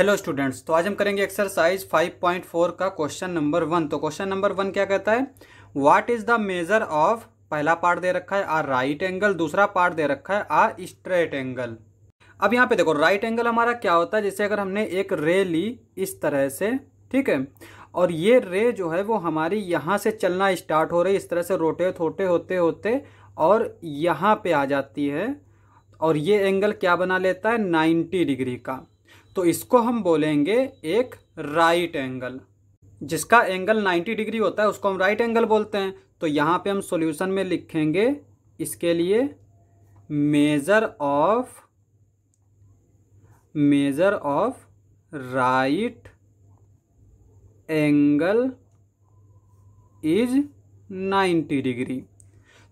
hello students तो आज हम करेंगे एक्सरसाइज 5.4 का क्वेश्चन नंबर वन तो क्वेश्चन नंबर वन क्या कहता है what is the measure of पहला पार्ट दे रखा है आ राइट एंगल दूसरा पार्ट दे रखा है आ स्ट्रेट एंगल अब यहाँ पे देखो राइट एंगल हमारा क्या होता है जैसे अगर हमने एक रे ली इस तरह से ठीक है और ये रे जो है वो हमारी यहाँ से चलना स्टार्ट हो रही इस तरह से रोटे थोटे होते होते और यहाँ पे आ जाती है और ये एंगल क्या बना लेता है 90 डिग्री का तो इसको हम बोलेंगे एक राइट एंगल जिसका एंगल 90 डिग्री होता है उसको हम राइट एंगल बोलते हैं तो यहाँ पे हम सॉल्यूशन में लिखेंगे इसके लिए measure of measure of right angle is 90 degree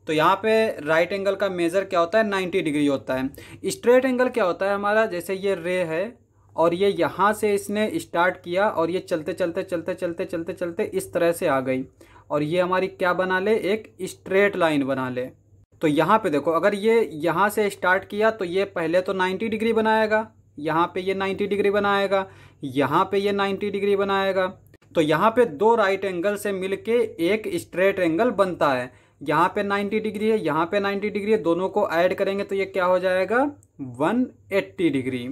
तो यहाँ पे राइट एंगल का मेज़र क्या होता है 90 डिग्री होता है स्ट्रेट एंगल क्या होता है हमारा जैसे ये रे है और ये यहाँ से इसने स्टार्ट किया और ये चलते चलते चलते चलते चलते चलते इस तरह से आ गई और ये हमारी क्या बना ले एक स्ट्रेट लाइन बना ले तो यहाँ पे देखो अगर ये यहाँ से स्टार्ट किया तो ये पहले तो 90 डिग्री बनाएगा यहाँ पे ये 90 डिग्री बनाएगा यहाँ पे ये 90 डिग्री बनाएगा तो यहाँ पे दो राइट एंगल से मिलके एक स्ट्रेट एंगल बनता है यहाँ पे 90 डिग्री है यहाँ पे 90 डिग्री है दोनों को ऐड करेंगे तो ये क्या हो जाएगा 180 डिग्री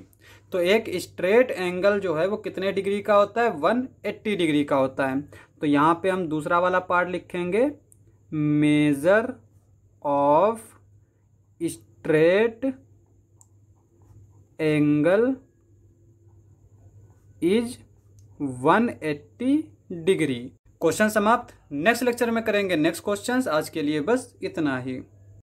तो एक स्ट्रेट एंगल जो है वो कितने डिग्री का होता है 180 डिग्री का होता है तो यहाँ पे हम दूसरा वाला पार्ट लिखेंगे measure of straight angle is 180 degree question समाप्त नेक्स्ट लेक्चर में करेंगे नेक्स्ट क्वेश्चंस आज के लिए बस इतना ही